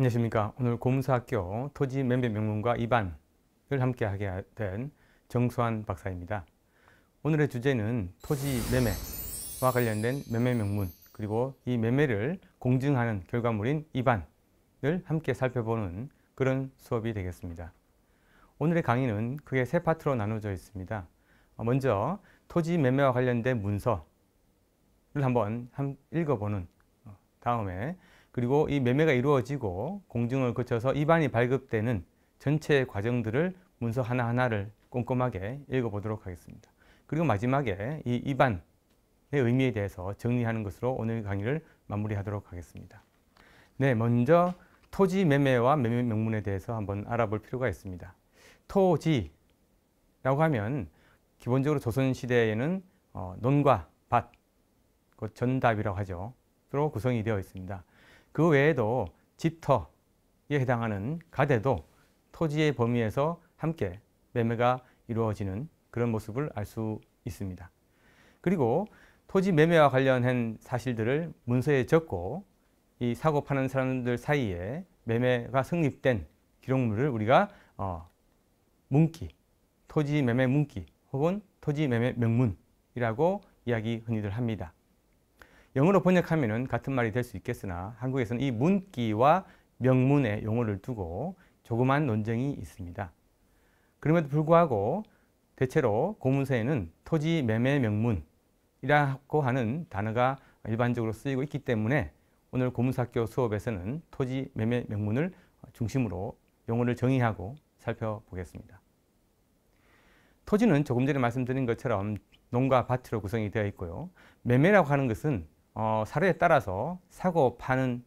안녕하십니까. 오늘 고문사학교 토지 면배 명문과 2반을 함께하게 된 정수환 박사입니다. 오늘의 주제는 토지 매매와 관련된 매매 명문 그리고 이 매매를 공증하는 결과물인 2반을 함께 살펴보는 그런 수업이 되겠습니다. 오늘의 강의는 크게 세 파트로 나눠져 있습니다. 먼저 토지 매매와 관련된 문서를 한번 읽어보는 어, 다음에 그리고 이 매매가 이루어지고 공증을 거쳐서 입안이 발급되는 전체 과정들을 문서 하나하나를 꼼꼼하게 읽어보도록 하겠습니다. 그리고 마지막에 이 입안의 의미에 대해서 정리하는 것으로 오늘 강의를 마무리하도록 하겠습니다. 네, 먼저 토지 매매와 매매 명문에 대해서 한번 알아볼 필요가 있습니다. 토지라고 하면 기본적으로 조선시대에는 어, 논과 밭, 그 전답이라고 하죠. 로 구성이 되어 있습니다. 그 외에도 집터에 해당하는 가대도 토지의 범위에서 함께 매매가 이루어지는 그런 모습을 알 수 있습니다. 그리고 토지 매매와 관련한 사실들을 문서에 적고 이 사고 파는 사람들 사이에 매매가 성립된 기록물을 우리가 어, 문기, 토지 매매 문기 혹은 토지 매매 명문이라고 이야기 흔히들 합니다. 영어로 번역하면 같은 말이 될 수 있겠으나 한국에서는 이 문기와 명문의 용어를 두고 조그만 논쟁이 있습니다. 그럼에도 불구하고 대체로 고문서에는 토지 매매 명문이라고 하는 단어가 일반적으로 쓰이고 있기 때문에 오늘 고문사학교 수업에서는 토지 매매 명문을 중심으로 용어를 정의하고 살펴보겠습니다. 토지는 조금 전에 말씀드린 것처럼 농과 밭으로 구성이 되어 있고요. 매매라고 하는 것은 어, 사례에 따라서 사고 파는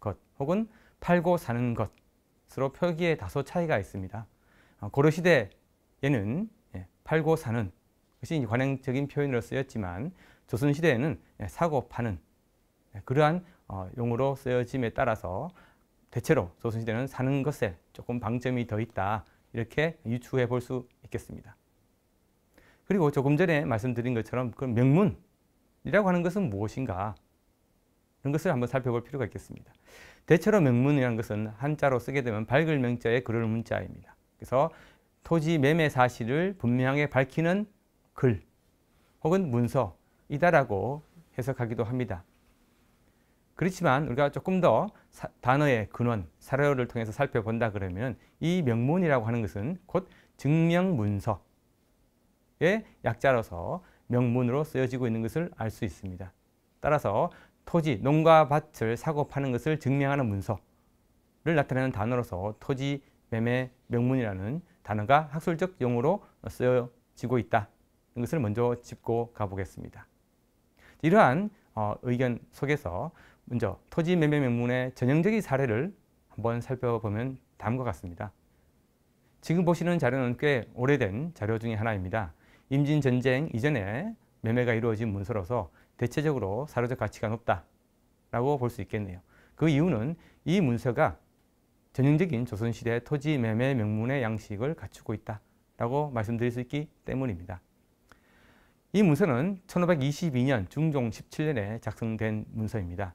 것 혹은 팔고 사는 것으로 표기에 다소 차이가 있습니다. 어, 고려 시대에는 예, 팔고 사는 것이 관행적인 표현으로 쓰였지만 조선 시대에는 예, 사고 파는 예, 그러한 어, 용어로 쓰여짐에 따라서 대체로 조선 시대는 사는 것에 조금 방점이 더 있다 이렇게 유추해 볼 수 있겠습니다. 그리고 조금 전에 말씀드린 것처럼 그 명문 이라고 하는 것은 무엇인가? 이런 것을 한번 살펴볼 필요가 있겠습니다. 대체로 명문이라는 것은 한자로 쓰게 되면 밝을 명자의 그럴 문자입니다. 그래서 토지 매매 사실을 분명하 밝히는 글 혹은 문서이다라고 해석하기도 합니다. 그렇지만 우리가 조금 더 사, 단어의 근원, 사료를 통해서 살펴본다 그러면 이 명문이라고 하는 것은 곧 증명문서의 약자로서 명문으로 쓰여지고 있는 것을 알 수 있습니다. 따라서 토지, 농가 밭을 사고 파는 것을 증명하는 문서를 나타내는 단어로서 토지 매매 명문이라는 단어가 학술적 용어로 쓰여지고 있다. 이것을 먼저 짚고 가보겠습니다. 이러한 어, 의견 속에서 먼저 토지 매매 명문의 전형적인 사례를 한번 살펴보면 다음과 같습니다. 지금 보시는 자료는 꽤 오래된 자료 중의 하나입니다. 임진 전쟁 이전에 매매가 이루어진 문서로서 대체적으로 사료적 가치가 높다라고 볼 수 있겠네요. 그 이유는 이 문서가 전형적인 조선시대 토지 매매 명문의 양식을 갖추고 있다라고 말씀드릴 수 있기 때문입니다. 이 문서는 1522년 중종 17년에 작성된 문서입니다.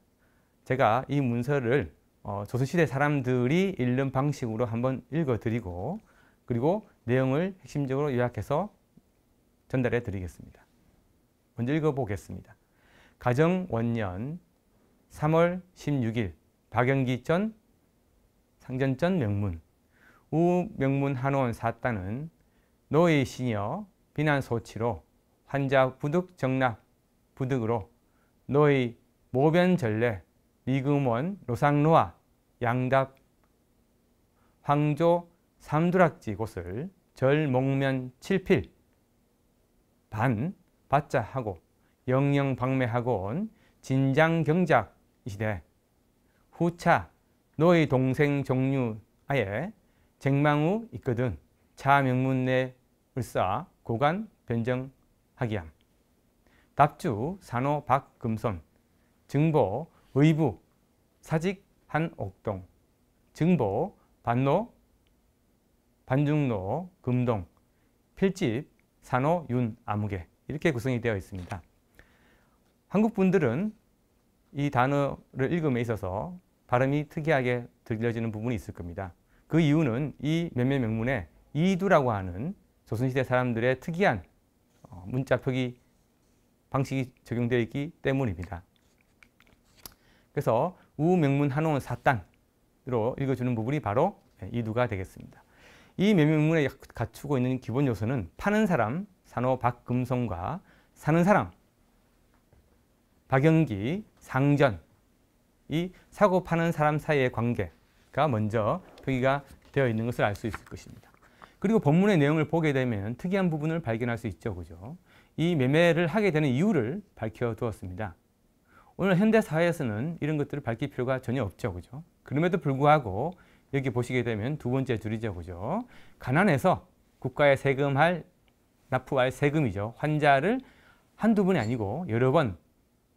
제가 이 문서를 어, 조선시대 사람들이 읽는 방식으로 한번 읽어드리고 그리고 내용을 핵심적으로 요약해서 전달해 드리겠습니다. 먼저 읽어보겠습니다. 가정 원년 3월 16일 박영기 전 상전전 명문 우명문 한원 사단은 노예 시녀 비난 소치로 환자 부득 정락 부득으로 노예 모변전례 미금원 로상노아 양답 황조 삼두락지 곳을 절목면 칠필 반 받자 하고 영영 방매하고 온 진장 경작 이 시대 후차 노의 동생 종류 아예 쟁망우 있거든 차 명문 내 을사 고관 변정하기함 답주 산호 박금손 증보 의부 사직 한옥동 증보 반노 반중로 금동 필집 산호, 윤, 암흑에 이렇게 구성이 되어 있습니다. 한국 분들은 이 단어를 읽음에 있어서 발음이 특이하게 들려지는 부분이 있을 겁니다. 그 이유는 이 몇몇 명문에 이두라고 하는 조선시대 사람들의 특이한 어, 문자 표기 방식이 적용되어 있기 때문입니다. 그래서 우명문 한홍 사단으로 읽어주는 부분이 바로 예, 이두가 되겠습니다. 이 매매문에 갖추고 있는 기본 요소는 파는 사람, 산호 박금성과 사는 사람, 박영기, 상전, 이 사고 파는 사람 사이의 관계가 먼저 표기가 되어 있는 것을 알 수 있을 것입니다. 그리고 본문의 내용을 보게 되면 특이한 부분을 발견할 수 있죠. 그죠? 이 매매를 하게 되는 이유를 밝혀두었습니다. 오늘 현대 사회에서는 이런 것들을 밝힐 필요가 전혀 없죠. 그죠? 그럼에도 불구하고 여기 보시게 되면 두 번째 줄이죠. 그죠? 가난해서 국가에 세금할 납부할 세금이죠. 환자를 한두 번이 아니고 여러 번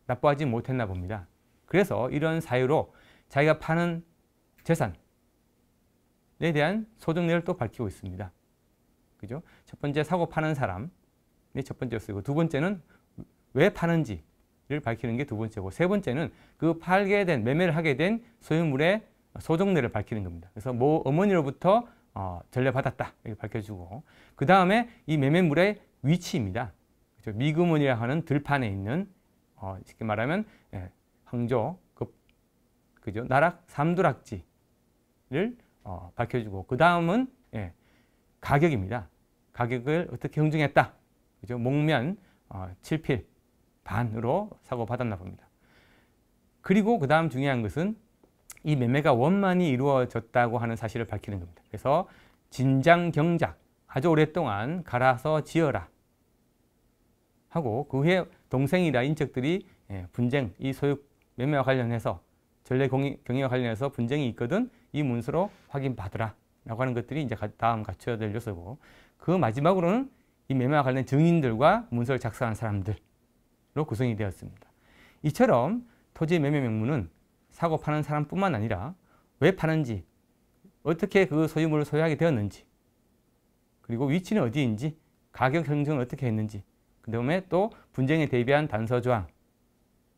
납부하지 못했나 봅니다. 그래서 이런 사유로 자기가 파는 재산에 대한 소득내를 또 밝히고 있습니다. 그죠? 첫 번째 사고 파는 사람첫번째였어요두 번째는 왜 파는지를 밝히는 게 두 번째고 세 번째는 그 팔게 된 매매를 하게 된 소유물의 소정례를 밝히는 겁니다. 그래서 모 어머니로부터 어, 전례받았다 이렇게 밝혀주고 그 다음에 이 매매물의 위치입니다. 그렇죠? 미금원이라 하는 들판에 있는 어, 쉽게 말하면 예, 황조 급 그죠 나락 삼두락지를 어, 밝혀주고 그 다음은 예, 가격입니다. 가격을 어떻게 형정했다. 그죠 목면 어, 7필 반으로 사고 받았나 봅니다. 그리고 그 다음 중요한 것은 이 매매가 원만히 이루어졌다고 하는 사실을 밝히는 겁니다. 그래서 진장경작, 아주 오랫동안 갈아서 지어라 하고 그 후에 동생이나 인척들이 예, 분쟁, 이 소유 매매와 관련해서 전례 경영와 관련해서 분쟁이 있거든 이 문서로 확인받으라 라고 하는 것들이 이제 다음 갖춰야 될 요소고 그 마지막으로는 이 매매와 관련 증인들과 문서를 작성한 사람들로 구성이 되었습니다. 이처럼 토지 매매 명문은 사고 파는 사람뿐만 아니라 왜 파는지, 어떻게 그 소유물을 소유하게 되었는지, 그리고 위치는 어디인지, 가격 형성은 어떻게 했는지, 그 다음에 또 분쟁에 대비한 단서 조항,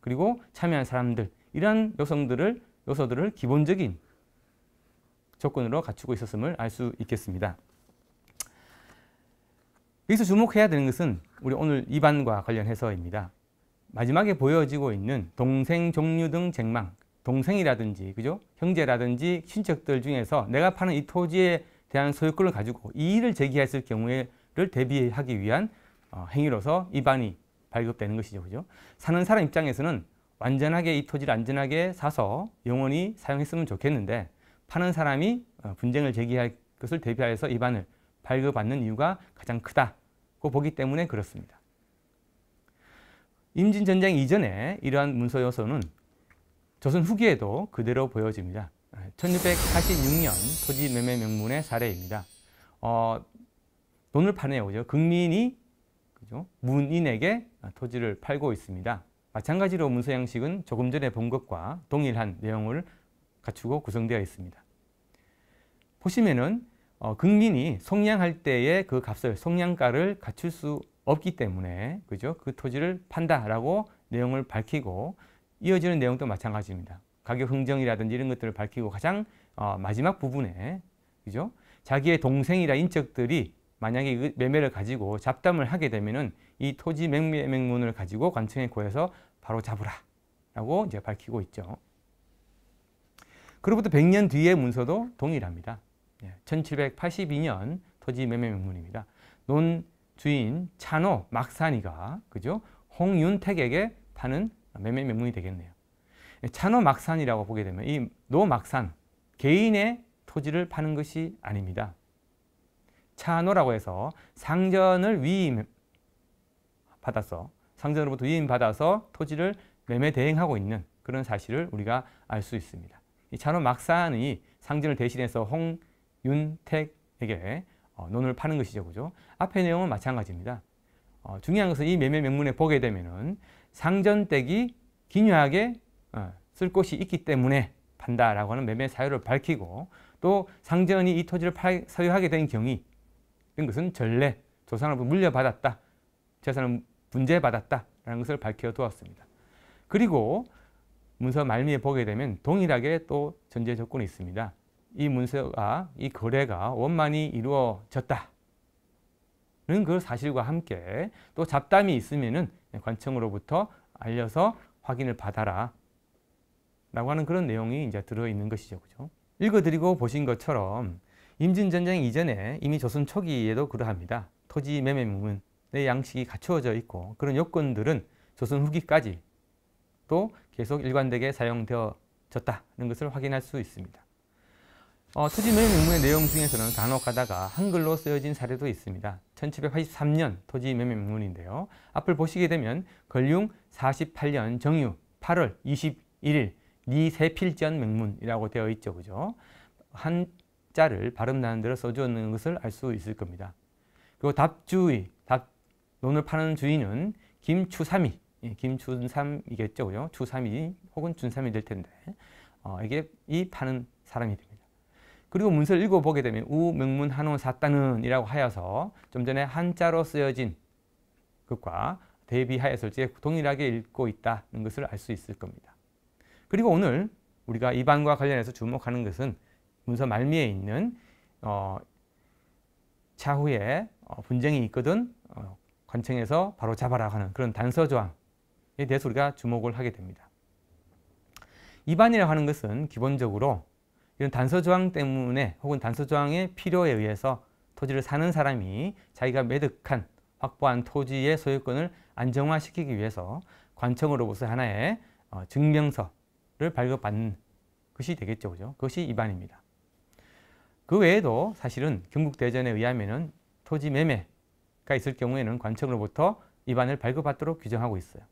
그리고 참여한 사람들, 이러한 요성들을 요소들을 기본적인 조건으로 갖추고 있었음을 알 수 있겠습니다. 여기서 주목해야 되는 것은 우리 오늘 2반과 관련해서입니다. 마지막에 보여지고 있는 동생, 종류 등 쟁망, 동생이라든지 그죠 형제라든지 친척들 중에서 내가 파는 이 토지에 대한 소유권을 가지고 이의를 제기했을 경우에를 대비하기 위한 어, 행위로서 위반이 발급되는 것이죠 그죠 사는 사람 입장에서는 완전하게 이 토지를 안전하게 사서 영원히 사용했으면 좋겠는데 파는 사람이 어, 분쟁을 제기할 것을 대비하여서 위반을 발급받는 이유가 가장 크다고 보기 때문에 그렇습니다. 임진전쟁 이전에 이러한 문서 요소는 조선 후기에도 그대로 보여집니다. 1646년 토지 매매 명문의 사례입니다. 어, 돈을 파네요. 그죠? 극민이 그죠? 문인에게 토지를 팔고 있습니다. 마찬가지로 문서 양식은 조금 전에 본 것과 동일한 내용을 갖추고 구성되어 있습니다. 보시면은 어, 극민이 송량할 때의 그 값을 송량가를 갖출 수 없기 때문에 그죠? 그 토지를 판다라고 내용을 밝히고 이어지는 내용도 마찬가지입니다. 가격 흥정이라든지 이런 것들을 밝히고 가장 어, 마지막 부분에 그죠? 자기의 동생이나 인척들이 만약에 그 매매를 가지고 잡담을 하게 되면은 이 토지 매매 명문을 가지고 관청에 고해서 바로 잡으라라고 이제 밝히고 있죠. 그로부터 100년 뒤의 문서도 동일합니다. 1782년 예, 토지 매매 명문입니다. 논 주인 찬호 막산이가 그죠? 홍윤택에게 파는 매매 매문이 되겠네요. 찬호막산이라고 보게 되면 이 노막산, 개인의 토지를 파는 것이 아닙니다. 찬호라고 해서 상전을 위임 받아서 상전으로부터 위임받아서 토지를 매매 대행하고 있는 그런 사실을 우리가 알 수 있습니다. 이 찬호 막산이 상전을 대신해서 홍윤택에게 어, 논을 파는 것이죠. 그죠? 앞의 내용은 마찬가지입니다. 어, 중요한 것은 이 매매 명문에 보게 되면은 상전댁이 기묘하게 어, 쓸 곳이 있기 때문에 판다라고 하는 매매 사유를 밝히고 또 상전이 이 토지를 팔, 소유하게 된 경위 이런 것은 전례, 조상으로 물려받았다, 재산을 분재받았다라는 것을 밝혀두었습니다. 그리고 문서 말미에 보게 되면 동일하게 또 전제 조건이 있습니다. 이 문서가, 이 거래가 원만히 이루어졌다. 그 사실과 함께 또 잡담이 있으면은 관청으로부터 알려서 확인을 받아라 라고 하는 그런 내용이 이제 들어있는 것이죠. 그죠? 읽어드리고 보신 것처럼 임진전쟁 이전에 이미 조선 초기에도 그러합니다. 토지 매매 문의 양식이 갖추어져 있고 그런 요건들은 조선 후기까지 또 계속 일관되게 사용되어졌다는 것을 확인할 수 있습니다. 어, 토지매입 의문의 내용 중에서는 간혹 가다가 한글로 쓰여진 사례도 있습니다. 1783년 토지매입 의문인데요. 앞을 보시게 되면 걸륭 48년 정유 8월 21일 니세필전 맹문이라고 되어 있죠. 그죠? 한자를 발음 나는 대로 써주는 것을 알 수 있을 겁니다. 그리고 답주의, 답, 논을 파는 주인은 김추삼이, 예, 김춘삼이겠죠. 그죠? 추삼이 혹은 준삼이 될 텐데 어, 이게 이 파는 사람이 됩니다. 그리고 문서를 읽어보게 되면 우, 명문, 한원, 사따는 이라고 하여서 좀 전에 한자로 쓰여진 것과 대비하였을지에 동일하게 읽고 있다는 것을 알 수 있을 겁니다. 그리고 오늘 우리가 이 반과 관련해서 주목하는 것은 문서 말미에 있는 어, 차후에 어, 분쟁이 있거든 어, 관청에서 바로 잡아라 하는 그런 단서 조항에 대해서 우리가 주목을 하게 됩니다. 이반이라고 하는 것은 기본적으로 이런 단서 조항 때문에 혹은 단서 조항의 필요에 의해서 토지를 사는 사람이 자기가 매득한 확보한 토지의 소유권을 안정화시키기 위해서 관청으로부터 하나의 어, 증명서를 발급받는 것이 되겠죠. 그죠? 그것이 위반입니다. 그 외에도 사실은 경국대전에 의하면 토지 매매가 있을 경우에는 관청으로부터 위반을 발급받도록 규정하고 있어요.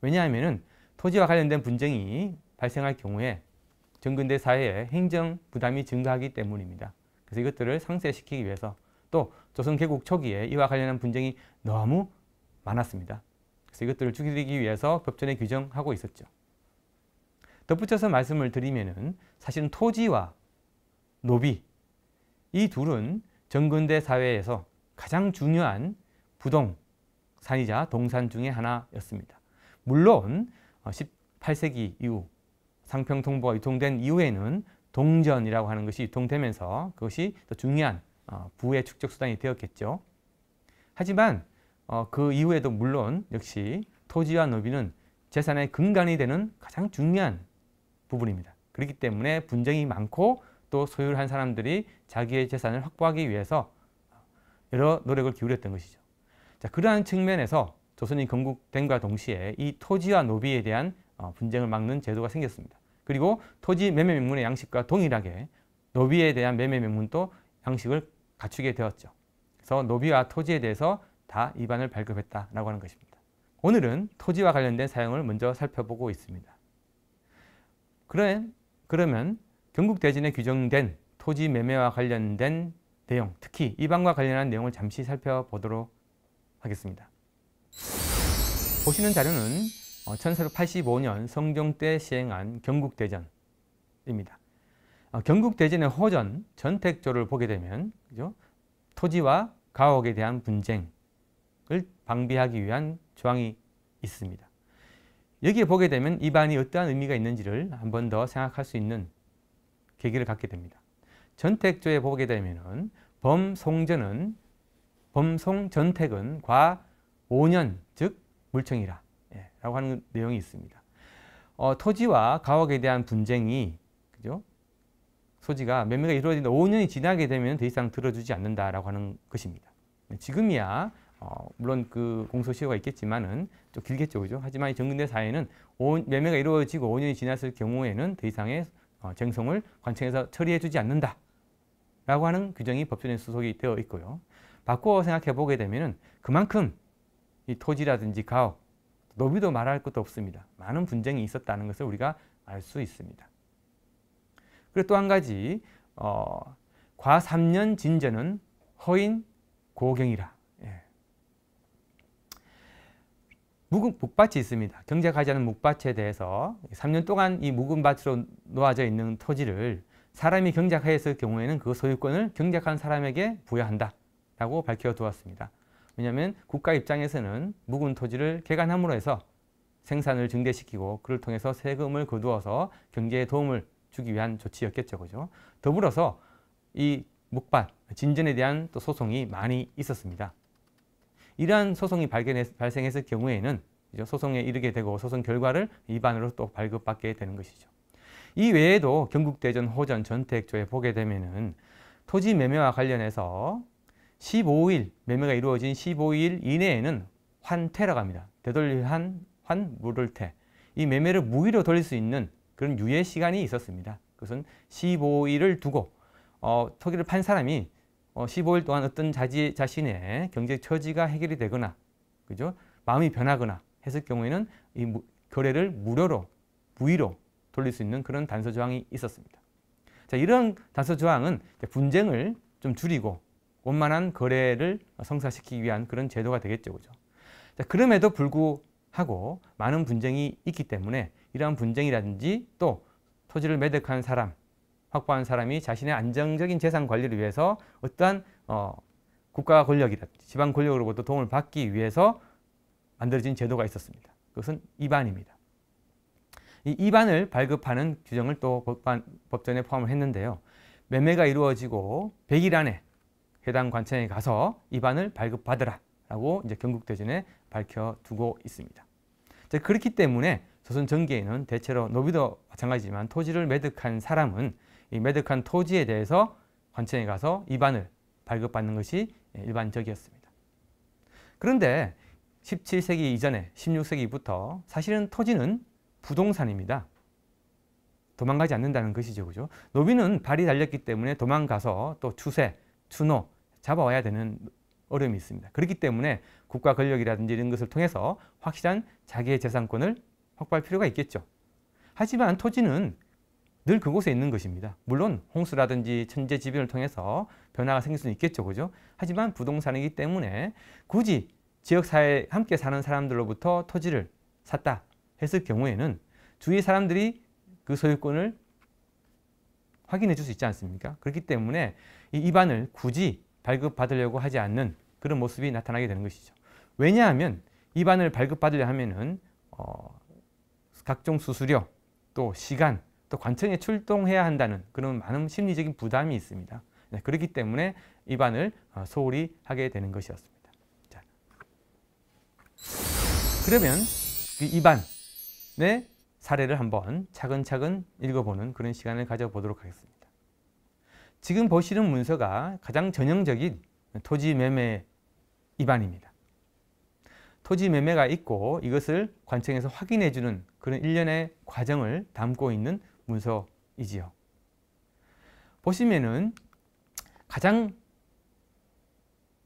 왜냐하면 토지와 관련된 분쟁이 발생할 경우에 정근대 사회에 행정 부담이 증가하기 때문입니다. 그래서 이것들을 상쇄시키기 위해서 또 조선개국 초기에 이와 관련한 분쟁이 너무 많았습니다. 그래서 이것들을 줄이기 위해서 법전에 규정하고 있었죠. 덧붙여서 말씀을 드리면은 사실은 토지와 노비 이 둘은 전근대 사회에서 가장 중요한 부동산이자 동산 중의 하나였습니다. 물론 18세기 어, 이후 상평 통보가 유통된 이후에는 동전이라고 하는 것이 유통되면서 그것이 더 중요한 어, 부의 축적 수단이 되었겠죠. 하지만 어, 그 이후에도 물론 역시 토지와 노비는 재산의 근간이 되는 가장 중요한 부분입니다. 그렇기 때문에 분쟁이 많고 또 소유한 사람들이 자기의 재산을 확보하기 위해서 여러 노력을 기울였던 것이죠. 자, 그러한 측면에서 조선이 건국됨과 동시에 이 토지와 노비에 대한 어, 분쟁을 막는 제도가 생겼습니다. 그리고 토지 매매 명문의 양식과 동일하게 노비에 대한 매매 명문도 양식을 갖추게 되었죠. 그래서 노비와 토지에 대해서 다 입안을 발급했다라고 하는 것입니다. 오늘은 토지와 관련된 사용을 먼저 살펴보고 있습니다. 그래, 그러면 경국대진에 규정된 토지 매매와 관련된 내용, 특히 이방과 관련한 내용을 잠시 살펴보도록 하겠습니다. 보시는 자료는 1485년 어, 성종 때 시행한 경국대전입니다. 어, 경국대전의 호전, 전택조를 보게 되면 그죠? 토지와 가옥에 대한 분쟁을 방비하기 위한 조항이 있습니다. 여기에 보게 되면 이 반이 어떠한 의미가 있는지를 한 번 더 생각할 수 있는 계기를 갖게 됩니다. 전택조에 보게 되면 범송전은 범송전택은 과 5년 즉 물청이라 예, 라고 하는 내용이 있습니다. 어, 토지와 가옥에 대한 분쟁이 그죠? 소지가 매매가 이루어진 5년이 지나게 되면 더 이상 들어주지 않는다라고 하는 것입니다. 네, 지금이야 어, 물론 그 공소시효가 있겠지만은 좀 길겠죠, 그죠? 하지만 이 정근대 사회는 오, 매매가 이루어지고 5년이 지났을 경우에는 더 이상의 어, 쟁송을 관청에서 처리해주지 않는다라고 하는 규정이 법전에 수속이 되어 있고요. 바꾸 생각해 보게 되면 그만큼 이 토지라든지 가옥 노비도 말할 것도 없습니다. 많은 분쟁이 있었다는 것을 우리가 알 수 있습니다. 그리고 또 한 가지 어, 과 3년 진전은 허인 고경이라. 예. 묵은 묵밭이 있습니다. 경제 가지 않은 묵밭에 대해서 3년 동안 이 묵은 밭으로 놓아져 있는 토지를 사람이 경작하였을 경우에는 그 소유권을 경작한 사람에게 부여한다라고 밝혀두었습니다. 왜냐하면 국가 입장에서는 묵은 토지를 개간함으로 해서 생산을 증대시키고 그를 통해서 세금을 거두어서 경제에 도움을 주기 위한 조치였겠죠. 그죠? 더불어서 이 묵반, 진전에 대한 또 소송이 많이 있었습니다. 이러한 소송이 발견해, 발생했을 경우에는 소송에 이르게 되고 소송 결과를 위반으로 또 발급받게 되는 것이죠. 이 외에도 경국대전, 호전, 전택조에 보게 되면은 토지 매매와 관련해서 15일 매매가 이루어진 15일 이내에는 환태라고 합니다. 되돌리한 환 물을태. 이 매매를 무위로 돌릴 수 있는 그런 유예 시간이 있었습니다. 그것은 15일을 두고 어, 토기를 판 사람이 어, 15일 동안 어떤 자지, 자신의 경제 처지가 해결이 되거나 그죠? 마음이 변하거나 했을 경우에는 이 무, 거래를 무료로 무위로 돌릴 수 있는 그런 단서 조항이 있었습니다. 자, 이런 단서 조항은 분쟁을 좀 줄이고 원만한 거래를 성사시키기 위한 그런 제도가 되겠죠. 그죠? 자, 그럼에도 불구하고 많은 분쟁이 있기 때문에 이러한 분쟁이라든지 또 토지를 매득한 사람, 확보한 사람이 자신의 안정적인 재산 관리를 위해서 어떠한 어, 국가 권력이라든지 지방 권력으로부터 도움을 받기 위해서 만들어진 제도가 있었습니다. 그것은 이반입니다. 이 이반을 발급하는 규정을 또 법안, 법전에 포함을 했는데요. 매매가 이루어지고 100일 안에 해당 관청에 가서 입안을 발급받으라 라고 이제 경국대전에 밝혀두고 있습니다. 자, 그렇기 때문에 조선 전기에는 대체로 노비도 마찬가지지만 토지를 매득한 사람은 이 매득한 토지에 대해서 관청에 가서 입안을 발급받는 것이 일반적이었습니다. 그런데 17세기 이전에 16세기부터 사실은 토지는 부동산입니다. 도망가지 않는다는 것이죠. 그죠? 노비는 발이 달렸기 때문에 도망가서 또 추세, 추노, 잡아와야 되는 어려움이 있습니다. 그렇기 때문에 국가 권력이라든지 이런 것을 통해서 확실한 자기의 재산권을 확보할 필요가 있겠죠. 하지만 토지는 늘 그곳에 있는 것입니다. 물론 홍수라든지 천재 지변을 통해서 변화가 생길 수는 있겠죠. 그죠? 하지만 부동산이기 때문에 굳이 지역사회 함께 사는 사람들로부터 토지를 샀다 했을 경우에는 주위 사람들이 그 소유권을 확인해 줄 수 있지 않습니까? 그렇기 때문에 이 입안을 굳이 발급받으려고 하지 않는 그런 모습이 나타나게 되는 것이죠. 왜냐하면 이 반을 발급받으려 하면은 어, 각종 수수료, 또 시간, 또 관청에 출동해야 한다는 그런 많은 심리적인 부담이 있습니다. 네, 그렇기 때문에 이 반을 어, 소홀히 하게 되는 것이었습니다. 자. 그러면 그 이반의 사례를 한번 차근차근 읽어보는 그런 시간을 가져보도록 하겠습니다. 지금 보시는 문서가 가장 전형적인 토지 매매 입안입니다. 토지 매매가 있고 이것을 관청에서 확인해 주는 그런 일련의 과정을 담고 있는 문서이지요. 보시면은 가장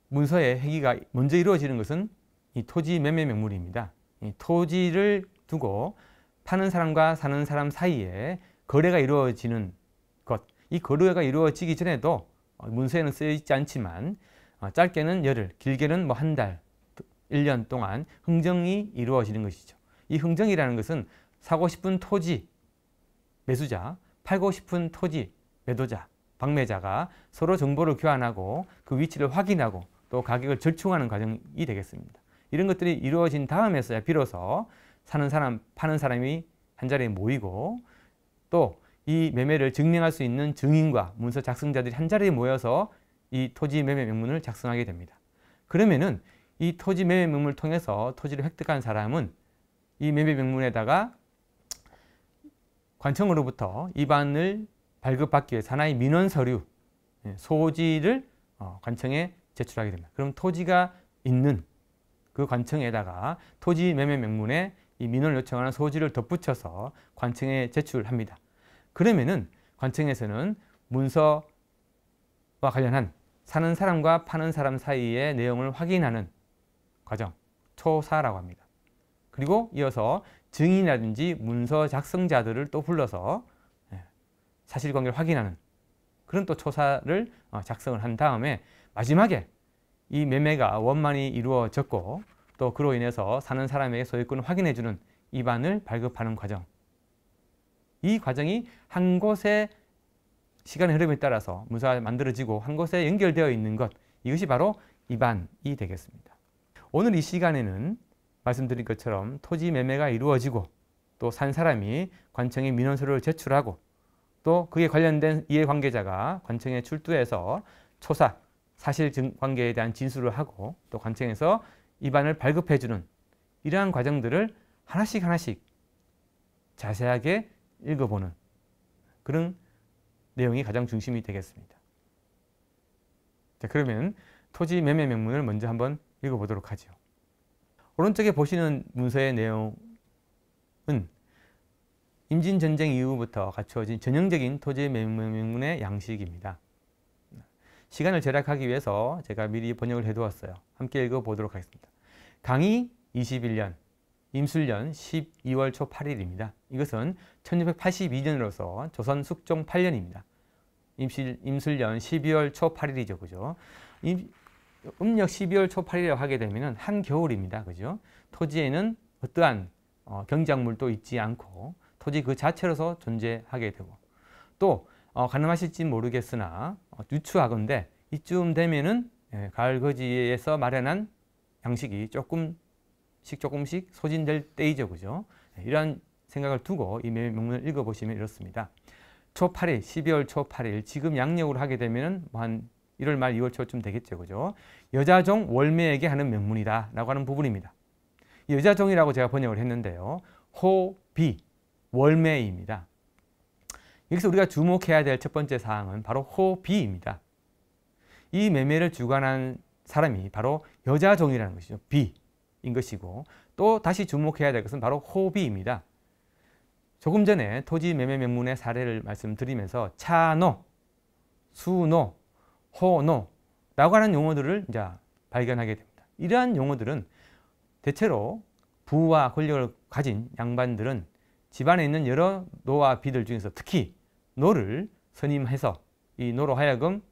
문서의 회기가 먼저 이루어지는 것은 이 토지 매매 명물입니다. 이 토지를 두고 파는 사람과 사는 사람 사이에 거래가 이루어지는 이 거래가 이루어지기 전에도 어, 문서에는 쓰여있지 않지만 어, 짧게는 열흘, 길게는 뭐 한 달, 일 년 동안 흥정이 이루어지는 것이죠. 이 흥정이라는 것은 사고 싶은 토지 매수자, 팔고 싶은 토지 매도자, 방매자가 서로 정보를 교환하고 그 위치를 확인하고 또 가격을 절충하는 과정이 되겠습니다. 이런 것들이 이루어진 다음에서야 비로소 사는 사람, 파는 사람이 한자리에 모이고 또이 매매를 증명할 수 있는 증인과 문서 작성자들이 한자리에 모여서 이 토지 매매 명문을 작성하게 됩니다. 그러면은 이 토지 매매 명문을 통해서 토지를 획득한 사람은 이 매매 명문에다가 관청으로부터 입안을 발급받기 위해 산하의 민원 서류 예, 소지를 어, 관청에 제출하게 됩니다. 그럼 토지가 있는 그 관청에다가 토지 매매 명문에 이민원 요청하는 소지를 덧붙여서 관청에 제출합니다. 그러면은 관청에서는 문서와 관련한 사는 사람과 파는 사람 사이의 내용을 확인하는 과정, 초사라고 합니다. 그리고 이어서 증인이라든지 문서 작성자들을 또 불러서 예, 사실관계를 확인하는 그런 또 초사를 어, 작성을 한 다음에 마지막에 이 매매가 원만히 이루어졌고 또 그로 인해서 사는 사람에 소유권을 확인해주는 입안을 발급하는 과정 이 과정이 한 곳에 시간의 흐름에 따라서 문서가 만들어지고 한 곳에 연결되어 있는 것 이것이 바로 입안이 되겠습니다. 오늘 이 시간에는 말씀드린 것처럼 토지 매매가 이루어지고 또 산 사람이 관청에 민원서를 제출하고 또 그에 관련된 이해관계자가 관청에 출두해서 초사, 사실관계에 대한 진술을 하고 또 관청에서 입안을 발급해주는 이러한 과정들을 하나씩 하나씩 자세하게 읽어보는 그런 내용이 가장 중심이 되겠습니다. 자, 그러면 토지 매매 명문을 먼저 한번 읽어보도록 하죠. 오른쪽에 보시는 문서의 내용은 임진전쟁 이후부터 갖추어진 전형적인 토지 매매 명문의 양식입니다. 시간을 절약하기 위해서 제가 미리 번역을 해두었어요. 함께 읽어보도록 하겠습니다. 강의 21년 임술년 12월 초 8일입니다. 이것은 1682년으로서 조선 숙종 8년입니다. 임실, 임술년 12월 초 8일이죠. 그죠? 임, 음력 12월 초 8일이라고 하게 되면 한겨울입니다. 그죠? 토지에는 어떠한 어, 경작물도 있지 않고 토지 그 자체로서 존재하게 되고 또 어, 가늠하실지 모르겠으나 어, 유추하건데 이쯤 되면은 예, 가을 거지에서 마련한 양식이 조금 조금씩 조금씩 소진될 때이죠. 그죠? 네, 이러한 생각을 두고 이 명문을 읽어보시면 이렇습니다. 초 8일, 12월 초 8일, 지금 양력으로 하게 되면 뭐한 1월 말, 2월 초쯤 되겠죠. 그죠? 여자종 월매에게 하는 명문이다 라고 하는 부분입니다. 여자종이라고 제가 번역을 했는데요. 호, 비, 월매입니다. 여기서 우리가 주목해야 될 첫 번째 사항은 바로 호비입니다. 이 매매를 주관한 사람이 바로 여자종이라는 것이죠. 비. 인 것이고 또 다시 주목해야 될 것은 바로 호비입니다. 조금 전에 토지 매매 명문의 사례를 말씀드리면서 차노, 수노, 호노라고 하는 용어들을 이제 발견하게 됩니다. 이러한 용어들은 대체로 부와 권력을 가진 양반들은 집안에 있는 여러 노와 비들 중에서 특히 노를 선임해서 이 노로 하여금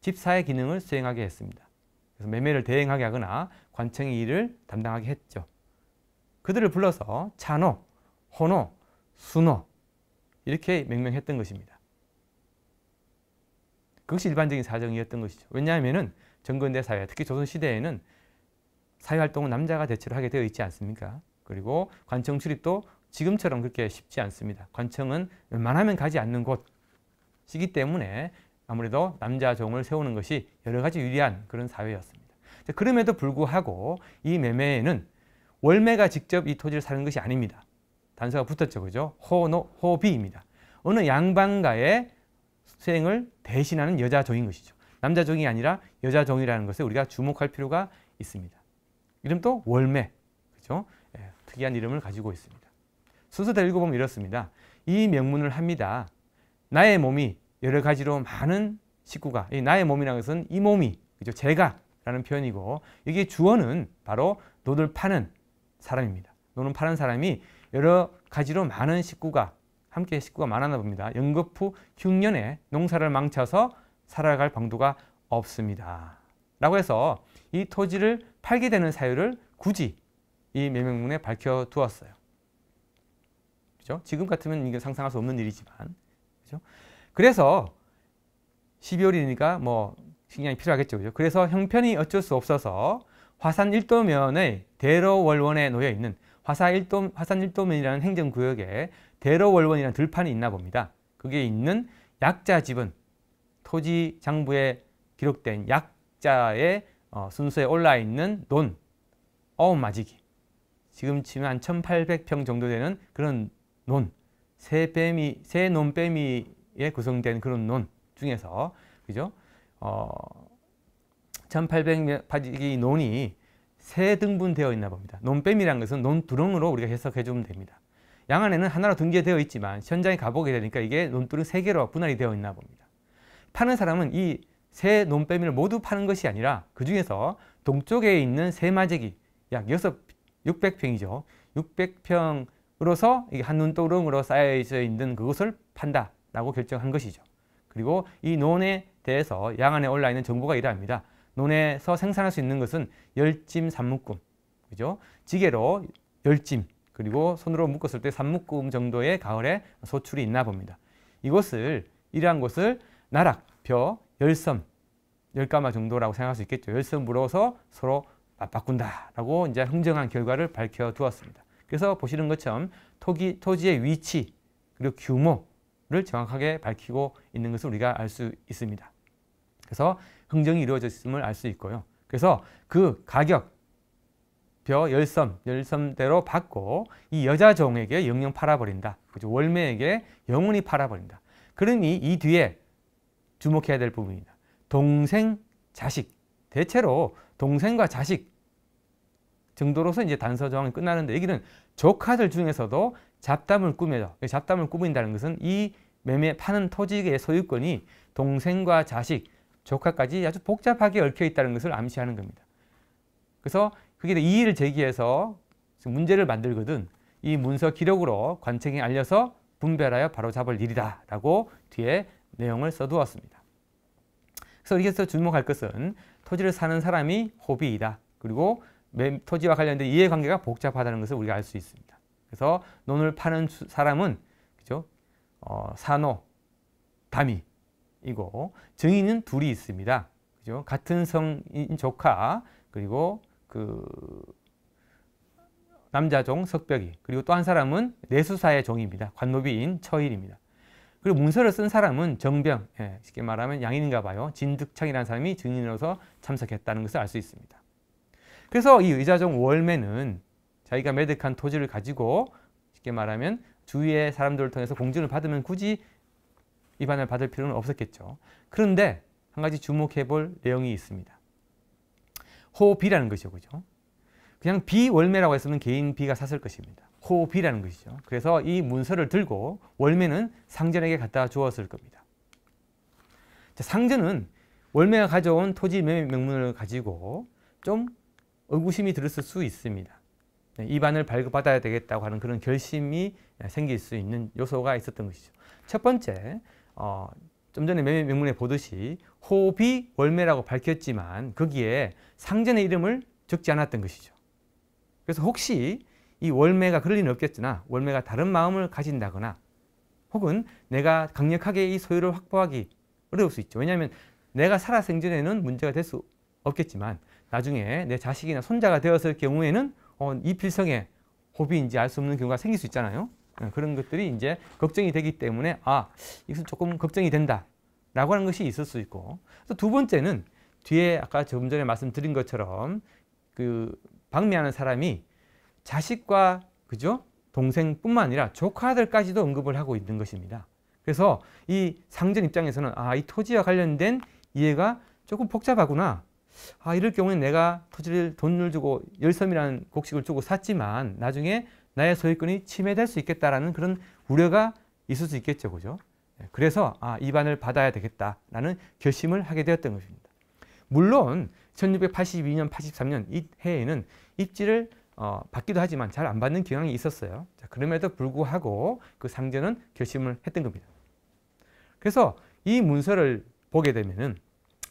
집사의 기능을 수행하게 했습니다. 그래서 매매를 대행하게 하거나 관청의 일을 담당하게 했죠. 그들을 불러서 찬호, 헌호, 순호 이렇게 명명했던 것입니다. 그것이 일반적인 사정이었던 것이죠. 왜냐하면 정근대 사회, 특히 조선시대에는 사회활동은 남자가 대체로 하게 되어 있지 않습니까? 그리고 관청 출입도 지금처럼 그렇게 쉽지 않습니다. 관청은 웬만하면 가지 않는 곳이기 때문에 아무래도 남자 종을 세우는 것이 여러 가지 유리한 그런 사회였습니다. 그럼에도 불구하고 이 매매에는 월매가 직접 이 토지를 사는 것이 아닙니다. 단서가 붙었죠. 그죠? 호노 호비입니다. 어느 양반가의 수행을 대신하는 여자 종인 것이죠. 남자 종이 아니라 여자 종이라는 것을 우리가 주목할 필요가 있습니다. 이름도 월매. 그죠? 예, 특이한 이름을 가지고 있습니다. 순서대로 읽어보면 이렇습니다. 이 명문을 합니다. 나의 몸이 여러 가지로 많은 식구가 나의 몸이라는 것은 이 몸이 그죠 제가라는 표현이고 여기 주어는 바로 노를 파는 사람입니다. 노는 파는 사람이 여러 가지로 많은 식구가 함께 식구가 많았나 봅니다. 연급 후 6년에 농사를 망쳐서 살아갈 방도가 없습니다. 라고 해서 이 토지를 팔게 되는 사유를 굳이 이 매명문에 밝혀두었어요. 그죠? 지금 같으면 이게 상상할 수 없는 일이지만. 그죠? 그래서 12월이니까 뭐 식량이 필요하겠죠. 그죠? 그래서 형편이 어쩔 수 없어서 화산 1도면의 대로월원에 놓여 있는 화사 1도, 화산 1도면이라는 행정구역에 대로월원이라는 들판이 있나 봅니다. 그게 있는 약자 집은 토지 장부에 기록된 약자의 어, 순서에 올라 있는 논, 어음마지기 지금 치면 한 1800평 정도 되는 그런 논, 새뱀이, 새논뱀이 에 구성된 그런 논 중에서 그죠? 어1800 파지기 논이 세 등분되어 있나 봅니다. 논뱀이는 것은 논두렁으로 우리가 해석해 주면 됩니다. 양 안에는 하나로 등재되어 있지만 현장에 가보게 되니까 이게 논두렁 세 개로 분할이 되어 있나 봅니다. 파는 사람은 이 세 논뱀이를 모두 파는 것이 아니라 그 중에서 동쪽에 있는 세 마제기 약 6, 0 0평이죠 600평으로서 한눈두렁으로 쌓여 있는 그것을 판다. 라고 결정한 것이죠. 그리고 이 논에 대해서 양안에 올라 있는 정보가 이러합니다. 논에서 생산할 수 있는 것은 열찜 산묶음, 그죠? 지게로 열찜, 그리고 손으로 묶었을 때 산묶음 정도의 가을에 소출이 있나 봅니다. 이것을, 이러한 것을 나락, 벼, 열섬, 열가마 정도라고 생각할 수 있겠죠. 열섬 물어서 서로 바꾼다라고 이제 흥정한 결과를 밝혀 두었습니다. 그래서 보시는 것처럼 토기, 토지의 위치, 그리고 규모, 를 정확하게 밝히고 있는 것을 우리가 알 수 있습니다. 그래서 흥정이 이루어졌음을 알 수 있고요. 그래서 그 가격, 벼 열섬, 열섬대로 받고 이 여자 종에게 영영 팔아버린다. 그죠? 월매에게 영원히 팔아버린다. 그러니 이 뒤에 주목해야 될 부분입니다. 동생, 자식. 대체로 동생과 자식 정도로서 이제 단서 정황이 끝나는데 여기는 조카들 중에서도 잡담을 꾸며요. 잡담을 꾸민다는 것은 이 매매 파는 토지의 소유권이 동생과 자식, 조카까지 아주 복잡하게 얽혀 있다는 것을 암시하는 겁니다. 그래서 그게 이의를 제기해서 문제를 만들거든 이 문서 기록으로 관청에 알려서 분별하여 바로잡을 일이다 라고 뒤에 내용을 써두었습니다. 그래서 여기서 주목할 것은 토지를 사는 사람이 호비이다. 그리고 토지와 관련된 이해관계가 복잡하다는 것을 우리가 알 수 있습니다. 그래서 논을 파는 사람은 그죠 어, 산호, 다이이고 증인은 둘이 있습니다. 그죠? 같은 성인 조카 그리고 그 남자종 석벽이 그리고 또 한 사람은 내수사의 종입니다. 관노비인 처일입니다. 그리고 문서를 쓴 사람은 정병, 예, 쉽게 말하면 양인인가 봐요. 진득창이라는 사람이 증인으로서 참석했다는 것을 알 수 있습니다. 그래서 이 의자종 월매는 자기가 매득한 토지를 가지고 쉽게 말하면 주위의 사람들을 통해서 공증을 받으면 굳이 입안을 받을 필요는 없었겠죠. 그런데 한 가지 주목해 볼 내용이 있습니다. 호비라는 것이죠. 그죠? 그냥 비월매라고 했으면 개인 비가 샀을 것입니다. 호비라는 것이죠. 그래서 이 문서를 들고 월매는 상전에게 갖다 주었을 겁니다. 자, 상전은 월매가 가져온 토지 매매 명문을 가지고 좀 의구심이 들었을 수 있습니다. 입안을 네, 발급받아야 되겠다고 하는 그런 결심이 생길 수 있는 요소가 있었던 것이죠. 첫 번째, 어, 좀 전에 명문에 보듯이 호비 월매라고 밝혔지만 거기에 상전의 이름을 적지 않았던 것이죠. 그래서 혹시 이 월매가 그럴 리는 없겠으나 월매가 다른 마음을 가진다거나 혹은 내가 강력하게 이 소유를 확보하기 어려울 수 있죠. 왜냐하면 내가 살아생전에는 문제가 될 수 없겠지만 나중에 내 자식이나 손자가 되었을 경우에는 어, 이 필성에 호비인지 알 수 없는 경우가 생길 수 있잖아요. 예, 그런 것들이 이제 걱정이 되기 때문에 아 이것은 조금 걱정이 된다라고 하는 것이 있을 수 있고 또두 번째는 뒤에 아까 조금 전에 말씀드린 것처럼 그 방미하는 사람이 자식과 그죠 동생뿐만 아니라 조카들까지도 언급을 하고 있는 것입니다. 그래서 이 상전 입장에서는 아이 토지와 관련된 이해가 조금 복잡하구나 아, 이럴 경우에 내가 토지를 돈을 주고 열섬이라는 곡식을 주고 샀지만 나중에 나의 소유권이 침해될 수 있겠다라는 그런 우려가 있을 수 있겠죠. 그죠? 예, 그래서 아, 입안을 받아야 되겠다라는 결심을 하게 되었던 것입니다. 물론 1682년, 83년 이 해에는 입지를 어, 받기도 하지만 잘 안 받는 경향이 있었어요. 자, 그럼에도 불구하고 그 상제는 결심을 했던 겁니다. 그래서 이 문서를 보게 되면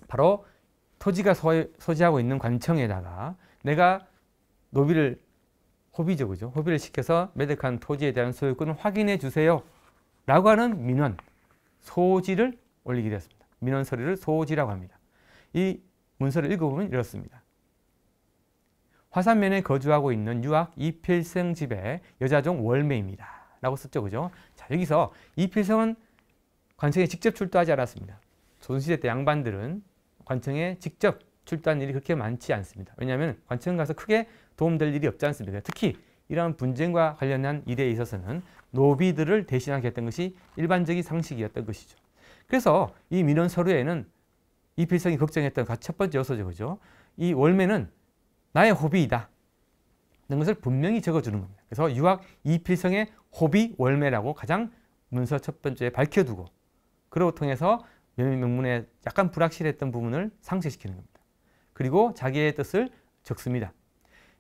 바로 토지가 소지하고 있는 관청에다가 내가 노비를 호비죠, 그죠? 호비를 시켜서 매득한 토지에 대한 소유권을 확인해 주세요. 라고 하는 민원, 소지를 올리게 되었습니다. 민원 서류를 소지라고 합니다. 이 문서를 읽어보면 이렇습니다. 화산면에 거주하고 있는 유학 이필생 집의 여자종 월매입니다. 라고 썼죠, 그죠? 자, 여기서 이필생은 관청에 직접 출두하지 않았습니다. 조선시대 때 양반들은 관청에 직접 출두한 일이 그렇게 많지 않습니다. 왜냐하면 관청 가서 크게 도움될 일이 없지 않습니까? 특히 이러한 분쟁과 관련한 일에 있어서는 노비들을 대신하게 했던 것이 일반적인 상식이었던 것이죠. 그래서 이 민원 서류에는 이필성이 걱정했던 첫 번째 요소죠. 그죠? 이 월매는 나의 호비이다. 는 것을 분명히 적어주는 겁니다. 그래서 유학 이필성의 호비 월매라고 가장 문서 첫 번째에 밝혀두고 그로 통해서 연인 논문에 약간 불확실했던 부분을 상쇄시키는 겁니다. 그리고 자기의 뜻을 적습니다.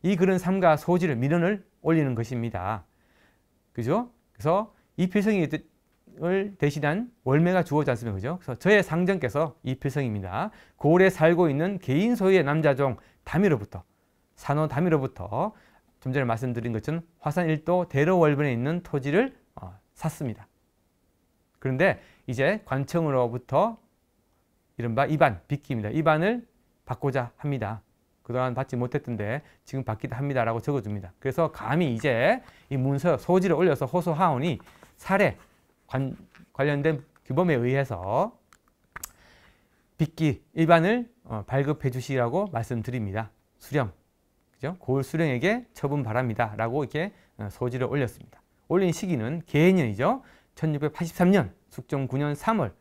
이 글은 삶과 소질을 미련을 올리는 것입니다. 그죠? 그래서 이필성을 대신한 월매가 주어지 않습니까? 그죠? 그래서 저의 상전께서 이필성입니다. 고을에 살고 있는 개인 소유의 남자종 담이로부터 산호 담이로부터 좀 전에 말씀드린 것처럼 화산 일도 대로월변에 있는 토지를 어, 샀습니다. 그런데 이제 관청으로부터 이른바 입안, 빚기입니다. 입안을 받고자 합니다. 그동안 받지 못했던데 지금 받기도 합니다라고 적어줍니다. 그래서 감히 이제 이 문서 소지를 올려서 호소하오니 사례 관, 관련된 규범에 의해서 빚기 일반을 어, 발급해 주시라고 말씀드립니다. 수령, 그죠? 고을 수령에게 처분 바랍니다라고 이렇게 어, 소지를 올렸습니다. 올린 시기는 개년이죠. 1683년 숙종 9년 3월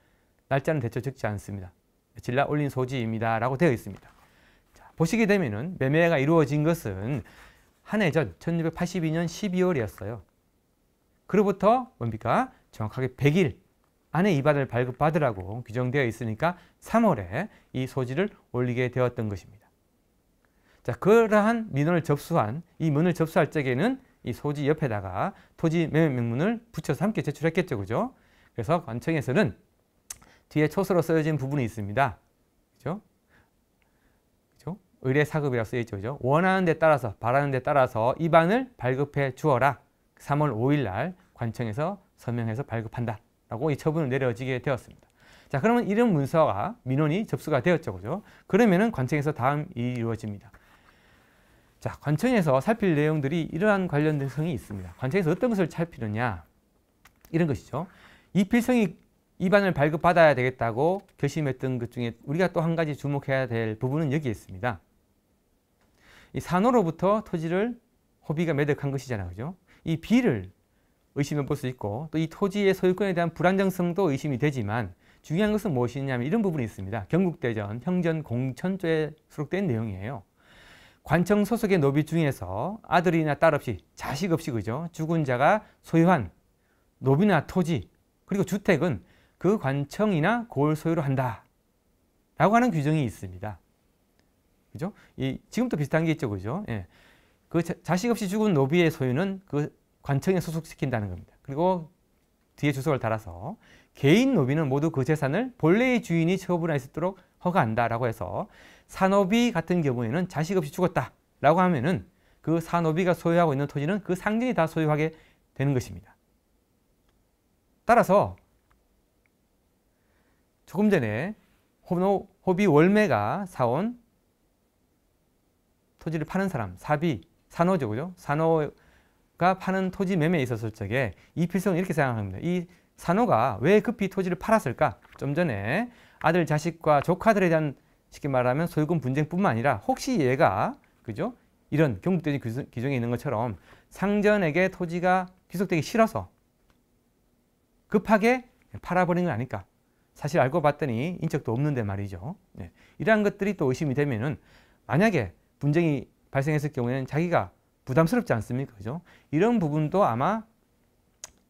날짜는 대체 적지 않습니다. 며칠날 올린 소지입니다. 라고 되어 있습니다. 자, 보시게 되면 매매가 이루어진 것은 한 해 전 1682년 12월이었어요. 그로부터 뭡니까? 정확하게 100일 안에 이반을 발급받으라고 규정되어 있으니까 3월에 이 소지를 올리게 되었던 것입니다. 자, 그러한 민원을 접수한 이 문을 접수할 적에는 이 소지 옆에다가 토지 매매 명문을 붙여서 함께 제출했겠죠. 그죠? 그래서 관청에서는 뒤에 초수로 쓰여진 부분이 있습니다. 그죠? 그죠? 의뢰 사급이라고 쓰여있죠. 그죠? 원하는 데 따라서, 바라는 데 따라서 이안을 발급해 주어라. 3월 5일 날 관청에서 서명해서 발급한다. 라고 이 처분을 내려지게 되었습니다. 자, 그러면 이런 문서가 민원이 접수가 되었죠. 그죠? 그러면은 관청에서 다음 일이 이루어집니다. 자, 관청에서 살필 내용들이 이러한 관련된 성이 있습니다. 관청에서 어떤 것을 살피느냐 이런 것이죠. 이 필성이 입안을 발급받아야 되겠다고 결심했던 것 중에 우리가 또 한 가지 주목해야 될 부분은 여기에 있습니다. 이 산호로부터 토지를 호비가 매득한 것이잖아요. 그죠? 이 비를 의심해 볼 수 있고 또 이 토지의 소유권에 대한 불안정성도 의심이 되지만 중요한 것은 무엇이냐면 이런 부분이 있습니다. 경국대전, 형전, 공천조에 수록된 내용이에요. 관청 소속의 노비 중에서 아들이나 딸 없이 자식 없이 그죠 죽은 자가 소유한 노비나 토지 그리고 주택은 그 관청이나 고을 소유로 한다 라고 하는 규정이 있습니다 그죠 이 지금도 비슷한 게 있죠 그죠 예. 그 자, 식 없이 죽은 노비의 소유는 그 관청에 소속시킨다는 겁니다 그리고 뒤에 주소를 달아서 개인 노비는 모두 그 재산을 본래의 주인이 처분할 수 있도록 허가한다라고 해서 산업이 같은 경우에는 자식 없이 죽었다라고 하면은 그 산업이가 소유하고 있는 토지는 그 상진이 다 소유하게 되는 것입니다. 따라서 조금 전에 호비 월매가 사온 토지를 파는 사람, 사비, 산호죠, 그죠? 산호가 파는 토지 매매에 있었을 적에 이필성은 이렇게 생각합니다. 이 산호가 왜 급히 토지를 팔았을까? 좀 전에 아들, 자식과 조카들에 대한 쉽게 말하면 소유권 분쟁뿐만 아니라 혹시 얘가 그죠? 이런 경북대지 규정에 있는 것처럼 상전에게 토지가 귀속되기 싫어서 급하게 팔아버린 거 아닐까. 사실 알고 봤더니 인적도 없는데 말이죠. 네. 이러한 것들이 또 의심이 되면은 만약에 분쟁이 발생했을 경우에는 자기가 부담스럽지 않습니까? 그죠? 이런 부분도 아마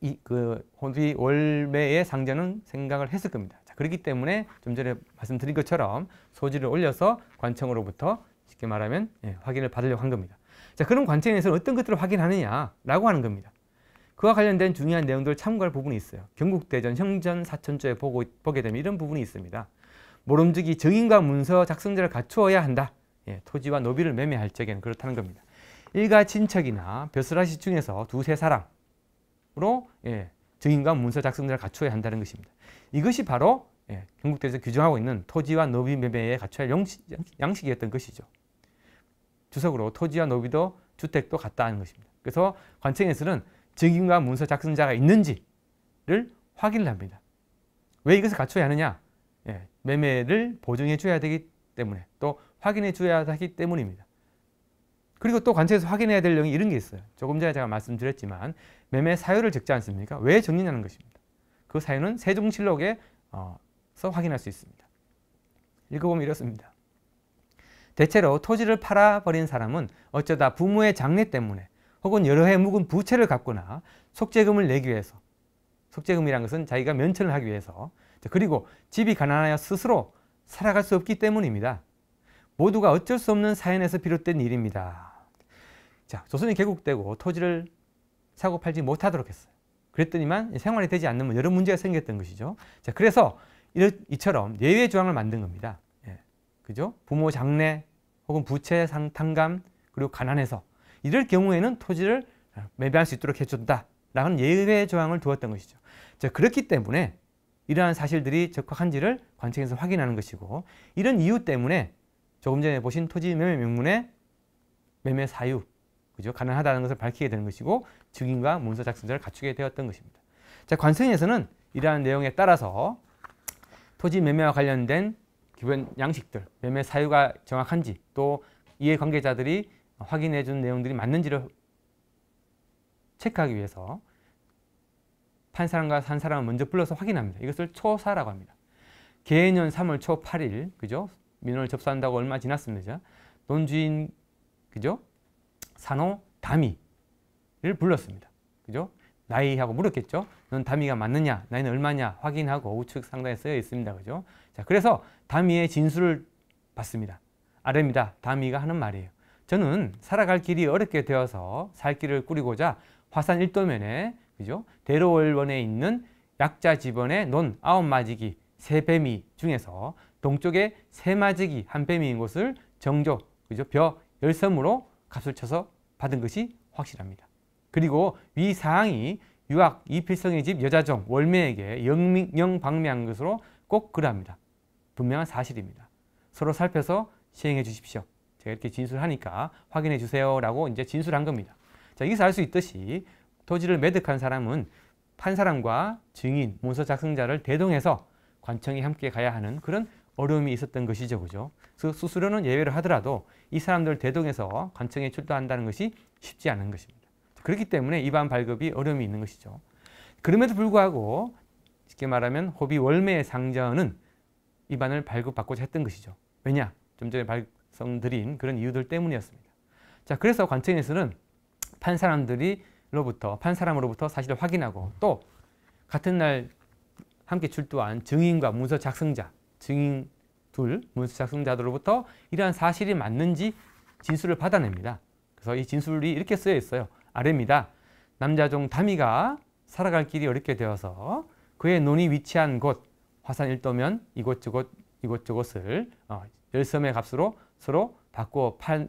이, 그, 혼의 월매의 상전은 생각을 했을 겁니다. 그렇기 때문에 좀 전에 말씀드린 것처럼 소지를 올려서 관청으로부터 쉽게 말하면 예, 확인을 받으려고 한 겁니다. 자, 그런 관청에서는 어떤 것들을 확인하느냐라고 하는 겁니다. 그와 관련된 중요한 내용들을 참고할 부분이 있어요. 경국대전, 형전, 사천조에 보고, 보게 되면 이런 부분이 있습니다. 모름지기 증인과 문서 작성자를 갖추어야 한다. 예, 토지와 노비를 매매할 적에는 그렇다는 겁니다. 일가 친척이나 벼슬아시 중에서 두세 사람으로 예, 증인과 문서 작성자를 갖춰야 한다는 것입니다. 이것이 바로 예, 경북대에서 규정하고 있는 토지와 노비 매매에 갖춰야 양식, 양식이었던 것이죠. 주석으로 토지와 노비도 주택도 같다 하는 것입니다. 그래서 관청에서는 증인과 문서 작성자가 있는지를 확인을 합니다. 왜 이것을 갖춰야 하느냐? 예, 매매를 보증해 줘야 되기 때문에 또 확인해 줘야 하기 때문입니다. 그리고 또 관청에서 확인해야 될 내용이 이런 게 있어요. 조금 전에 제가 말씀드렸지만 매매 사유를 적지 않습니까? 왜 적느냐는 것입니다. 그 사유는 세종실록에서 어, 확인할 수 있습니다. 읽어보면 이렇습니다. 대체로 토지를 팔아버린 사람은 어쩌다 부모의 장래 때문에 혹은 여러 해 묵은 부채를 갚거나 속죄금을 내기 위해서 속죄금이란 것은 자기가 면천을 하기 위해서 그리고 집이 가난하여 스스로 살아갈 수 없기 때문입니다. 모두가 어쩔 수 없는 사연에서 비롯된 일입니다. 자, 조선이 개국되고 토지를 사고 팔지 못하도록 했어요. 그랬더니만 생활이 되지 않는 뭐 여러 문제가 생겼던 것이죠. 자, 그래서 이처럼 예외 조항을 만든 겁니다. 예. 그죠? 부모 장례 혹은 부채 상탕감 그리고 가난해서 이럴 경우에는 토지를 매매할 수 있도록 해준다라는 예외 조항을 두었던 것이죠. 자, 그렇기 때문에 이러한 사실들이 적확한지를 관청에서 확인하는 것이고 이런 이유 때문에 조금 전에 보신 토지 매매 명문의 매매 사유 그죠? 가능하다는 것을 밝히게 되는 것이고 증인과 문서 작성자를 갖추게 되었던 것입니다. 자, 관세인에서는 이러한 내용에 따라서 토지 매매와 관련된 기본 양식들, 매매 사유가 정확한지 또 이해 관계자들이 확인해 준 내용들이 맞는지를 체크하기 위해서 판 사람과 산 사람을 먼저 불러서 확인합니다. 이것을 초사라고 합니다. 개년 3월 초 8일, 그죠? 민원을 접수한다고 얼마 지났습니다. 논주인, 그죠? 산호 다미를 불렀습니다. 그죠? 나이하고 물었겠죠. 넌 다미가 맞느냐? 나이는 얼마냐? 확인하고 우측 상단에 쓰여 있습니다. 그죠? 자, 그래서 다미의 진술을 받습니다. 아랍이다. 다미가 하는 말이에요. 저는 살아갈 길이 어렵게 되어서 살 길을 꾸리고자 화산 일도면에 그죠? 대로월원에 있는 약자 집원의 논 아홉 마지기 세 뱀이 중에서 동쪽에 세 마지기 한 뱀이인 곳을 정조 그죠? 벼 열섬으로 값을 쳐서 받은 것이 확실합니다. 그리고 위 사항이 유학 이필성의 집여자정 월매에게 영명 영방미한 것으로 꼭 그러합니다. 분명한 사실입니다. 서로 살펴서 시행해 주십시오. 제가 이렇게 진술하니까 확인해 주세요라고 이제 진술한 겁니다. 자, 여기서 알 수 있듯이 토지를 매득한 사람은 판사람과 증인, 문서 작성자를 대동해서 관청에 함께 가야 하는 그런 어려움이 있었던 것이죠. 그죠? 그래서 수수료는 예외를 하더라도 이 사람들 대동해서 관청에 출두한다는 것이 쉽지 않은 것입니다. 그렇기 때문에 입안 발급이 어려움이 있는 것이죠. 그럼에도 불구하고 쉽게 말하면 호비 월매의 상자는 입안을 발급받고자 했던 것이죠. 왜냐? 좀 전에 발성드린 그런 이유들 때문이었습니다. 자, 그래서 관청에서는 판 사람들이로부터 판 사람으로부터 사실을 확인하고 또 같은 날 함께 출두한 증인과 문서 작성자 증인 둘, 문서 작성자들로부터 이러한 사실이 맞는지 진술을 받아냅니다. 그래서 이 진술이 이렇게 쓰여 있어요. 아래입니다. 남자종 다미가 살아갈 길이 어렵게 되어서 그의 논이 위치한 곳 화산 일도면 이곳저곳 이곳저곳을 어, 열섬의 값으로 서로 바꿔 팔,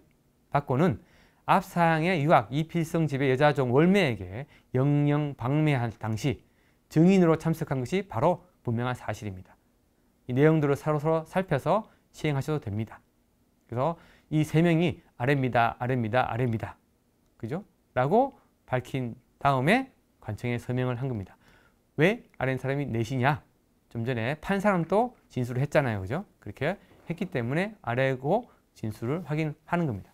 바꿔는 앞사양의 유학 이필성 집의 여자종 월매에게 영영 방매할 당시 증인으로 참석한 것이 바로 분명한 사실입니다. 이 내용들을 서로서로 살펴서 시행하셔도 됩니다. 그래서 이 세 명이 아래입니다, 아래입니다, 아래입니다. 그죠? 라고 밝힌 다음에 관청에 서명을 한 겁니다. 왜 아래 사람이 넷이냐? 좀 전에 판 사람도 진술을 했잖아요. 그죠? 그렇게 했기 때문에 아래고 진술을 확인하는 겁니다.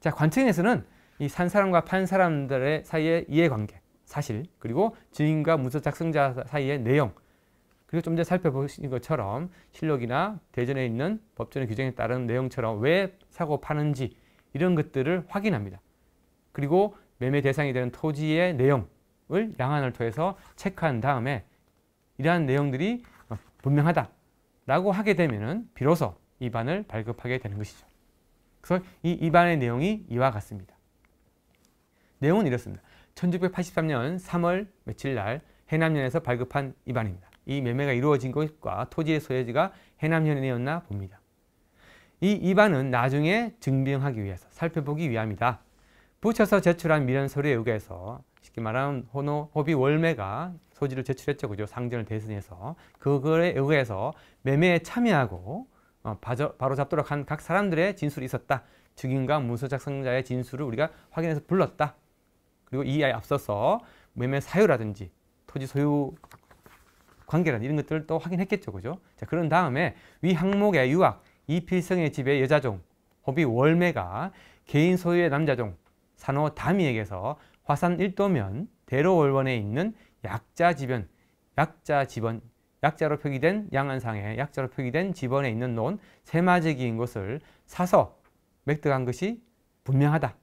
자, 관청에서는 이 산 사람과 판 사람들의 사이의 이해관계, 사실, 그리고 증인과 문서 작성자 사이의 내용, 그리고 좀 전에 살펴보신 것처럼 실력이나 대전에 있는 법전의 규정에 따른 내용처럼 왜 사고 파는지 이런 것들을 확인합니다. 그리고 매매 대상이 되는 토지의 내용을 양안을 통해서 체크한 다음에 이러한 내용들이 어, 분명하다라고 하게 되면 비로소 입안을 발급하게 되는 것이죠. 그래서 이 입안의 내용이 이와 같습니다. 내용은 이렇습니다. 1683년 3월 며칠 날 해남면에서 발급한 입안입니다. 이 매매가 이루어진 것과 토지의 소유지가 해남현이었나 봅니다. 이 이반은 나중에 증빙하기 위해서 살펴보기 위함이다. 붙여서 제출한 미련 서류에 의해서 쉽게 말하면 호노 호비 월매가 소지를 제출했죠. 그죠? 상전을 대신해서 그거에 의해서 매매에 참여하고 어, 바로 잡도록 한 각 사람들의 진술이 있었다. 증인과 문서 작성자의 진술을 우리가 확인해서 불렀다. 그리고 이 앞서서 매매 사유라든지 토지 소유 관계란 라 이런 것들을또 확인했겠죠. 그죠? 자, 그런 다음에 위 항목의 유학, 이필성의 집에 여자종, 호비 월매가 개인 소유의 남자종, 산호 다미에게서 화산 1도면 대로월원에 있는 약자 집변 약자 집원, 약자로 표기된 양안상에 약자로 표기된 집원에 있는 논 세마지기인 것을 사서 맥득한 것이 분명하다.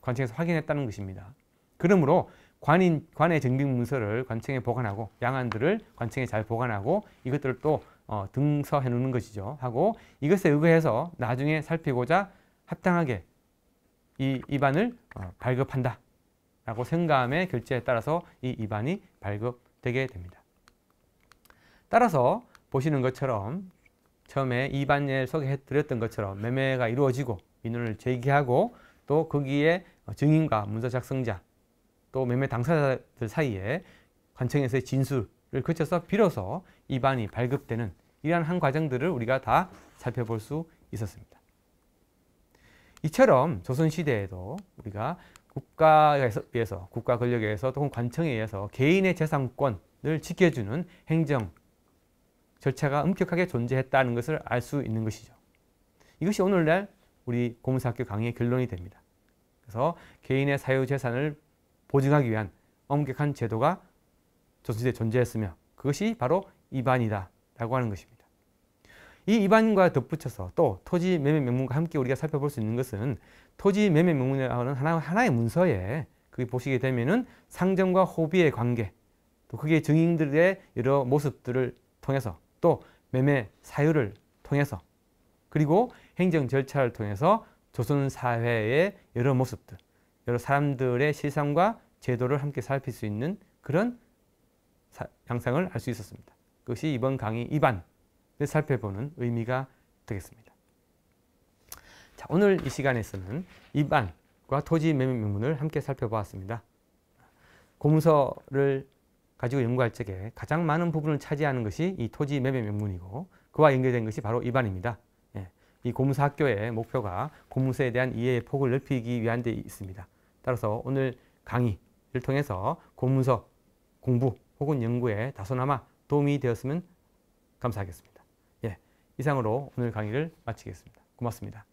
관측에서 확인했다는 것입니다. 그러므로 관인, 관의 증빙 문서를 관청에 보관하고 양안들을 관청에 잘 보관하고 이것들을 또 어, 등서해 놓는 것이죠. 하고 이것에 의거해서 나중에 살피고자 합당하게 이 입안을 어, 발급한다. 라고 생감의 결제에 따라서 이 입안이 발급되게 됩니다. 따라서 보시는 것처럼 처음에 입안을 소개해드렸던 것처럼 매매가 이루어지고 민원을 제기하고 또 거기에 증인과 문서 작성자 또 매매 당사자들 사이에 관청에서의 진술을 거쳐서 비로소 입안이 발급되는 이러한 한 과정들을 우리가 다 살펴볼 수 있었습니다. 이처럼 조선시대에도 우리가 국가에 의해서 국가 권력에 의해서 또는 관청에 의해서 개인의 재산권을 지켜주는 행정 절차가 엄격하게 존재했다는 것을 알 수 있는 것이죠. 이것이 오늘날 우리 고문사학교 강의의 결론이 됩니다. 그래서 개인의 사유재산을 보증하기 위한 엄격한 제도가 조선시대에 존재했으며 그것이 바로 이반이다 라고 하는 것입니다. 이 이반과 덧붙여서 또 토지 매매 명문과 함께 우리가 살펴볼 수 있는 것은 토지 매매 명문이라는 하나, 하나의 문서에 그게 보시게 되면은 상점과 호비의 관계 또 그게 증인들의 여러 모습들을 통해서 또 매매 사유를 통해서 그리고 행정 절차를 통해서 조선 사회의 여러 모습들 여러 사람들의 시상과 제도를 함께 살필 수 있는 그런 양상을 알 수 있었습니다. 그것이 이번 강의 2반을 살펴보는 의미가 되겠습니다. 자, 오늘 이 시간에서는 2반과 토지 매매 명문을 함께 살펴보았습니다. 고문서를 가지고 연구할 적에 가장 많은 부분을 차지하는 것이 이 토지 매매 명문이고 그와 연결된 것이 바로 2반입니다. 예, 이 고문사 학교의 목표가 고문서에 대한 이해의 폭을 넓히기 위한 데 있습니다. 따라서 오늘 강의를 통해서 고문서 공부 혹은 연구에 다소나마 도움이 되었으면 감사하겠습니다. 예, 이상으로 오늘 강의를 마치겠습니다. 고맙습니다.